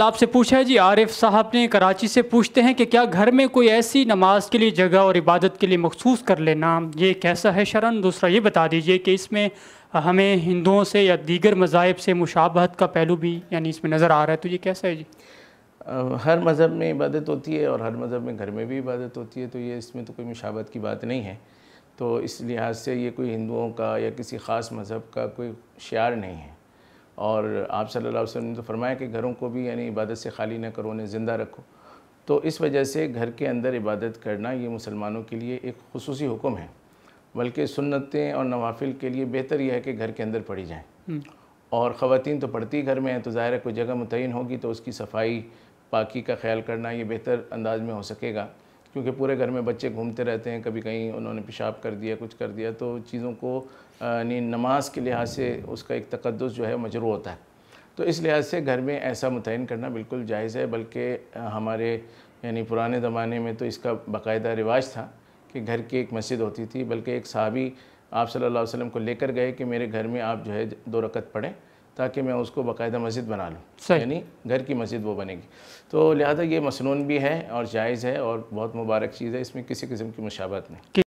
आपसे पूछा है जी आरिफ साहब ने कराची से पूछते हैं कि क्या घर में कोई ऐसी नमाज के लिए जगह और इबादत के लिए मखसूस कर लेना ये कैसा है शरण दूसरा ये बता दीजिए कि इसमें हमें हिंदुओं से या दीगर मज़ाहब से मुशाबहत का पहलू भी यानी इसमें नज़र आ रहा है तो ये कैसा है जी हर मज़हब में इबादत होती है और हर मज़हब में घर में भी इबादत होती है तो ये इसमें तो कोई मुशाबत की बात नहीं है तो इस लिहाज से ये कोई हिंदुओं का या किसी ख़ास मज़हब का कोई शार नहीं है और आप सल्लल्लाहु अलैहि वसल्लम ने तो फरमाया कि घरों को भी यानी इबादत से खाली ना करो उन्हें ज़िंदा रखो तो इस वजह से घर के अंदर इबादत करना ये मुसलमानों के लिए एक खसूसी हुक्म है बल्कि सुन्नतें और नवाफिल के लिए बेहतर यह है कि घर के अंदर पढ़ी जाएँ हम्म। और ख़वान तो पढ़ती घर में हैं तो ज़ाहिर है कोई जगह मुतन होगी तो उसकी सफाई पाकि का ख्याल करना ये बेहतर अंदाज में हो सकेगा क्योंकि पूरे घर में बच्चे घूमते रहते हैं कभी कहीं उन्होंने पेशाब कर दिया कुछ कर दिया तो चीज़ों को यानी नमाज के लिहाज से उसका एक तकदस जो है मजरू होता है तो इस लिहाज से घर में ऐसा मुतयन करना बिल्कुल जायज़ है बल्कि हमारे यानी पुराने ज़माने में तो इसका बाकायदा रिवाज था कि घर की एक मस्जिद होती थी बल्कि एक सहाबी आप सल्लल्लाहु अलैहि वसल्लम को लेकर गए कि मेरे घर में आप जो है दो रकत पढ़ें ताकि मैं उसको बाकायदा मस्जिद बना लूँ यानी घर की मस्जिद वो बनेगी तो लिहाजा ये मसनून भी है और जायज़ है और बहुत मुबारक चीज़ है इसमें किसी किस्म की मुशावत नहीं